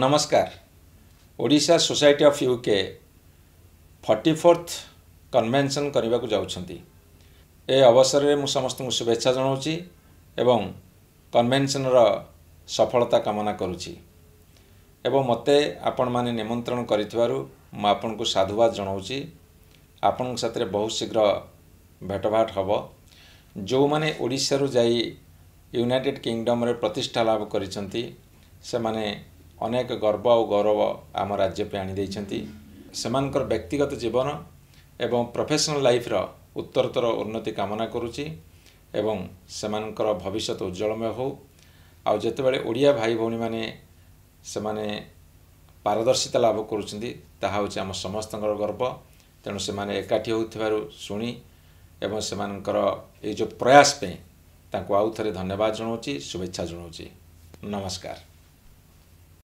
ନମସ୍କାର Odisha society of UK forty fourth convention କରିବାକୁ ଯାଉଛନ୍ତି ଏ ଅବସରରେ ମୁଁ ସମସ୍ତଙ୍କୁ ଶୁଭେଚ୍ଛା ଜଣାଉଛି ଏବଂ କନଭେନସନ୍ର ସଫଳତା କାମନା କରୁଛି ଏବଂ ମୋତେ ଆପଣମାନେ ନିମନ୍ତ୍ରଣ କରିଥିବାରୁ ମୁଁ ଆପଣଙ୍କୁ ସାଧୁବାଦ ଜଣାଉଛି ଆପଣଙ୍କ ସାଥିରେ ବହୁତ ଶୀଘ୍ର ଭେଟଭାଟ ହେବ ଯେଉଁମାନେ ଓଡ଼ିଶାରୁ ଯାଇ ୟୁନାଇଟେଡ଼ କିଙ୍ଗଡମ୍ରେ ପ୍ରତିଷ୍ଠା ଲାଭ କରିଛନ୍ତି ସେମାନେ ଅନେକ ଗର୍ବ ଆଉ ଗୌରବ ଆମ ରାଜ୍ୟ ପାଇଁ ଆଣିଦେଇଛନ୍ତି ସେମାନଙ୍କର ବ୍ୟକ୍ତିଗତ ଜୀବନ ଏବଂ ପ୍ରଫେସନାଲ୍ ଲାଇଫ୍ର ଉତ୍ତରତର ଉନ୍ନତି କାମନା କରୁଛି ଏବଂ ସେମାନଙ୍କର ଭବିଷ୍ୟତ ଉଜ୍ଜଳମୟ ହେଉ ଆଉ ଯେତେବେଳେ ଓଡ଼ିଆ ଭାଇ ଭଉଣୀମାନେ ସେମାନେ ପାରଦର୍ଶିତା ଲାଭ କରୁଛନ୍ତି ତାହା ହେଉଛି ଆମ ସମସ୍ତଙ୍କର ଗର୍ବ ତେଣୁ ସେମାନେ ଏକାଠି ହେଉଥିବାରୁ ଶୁଣି ଏବଂ ସେମାନଙ୍କର ଏଇ ଯେଉଁ ପ୍ରୟାସ ପାଇଁ ତାଙ୍କୁ ଆଉ ଥରେ ଧନ୍ୟବାଦ ଜଣାଉଛି ଶୁଭେଚ୍ଛା ଜଣାଉଛି ନମସ୍କାର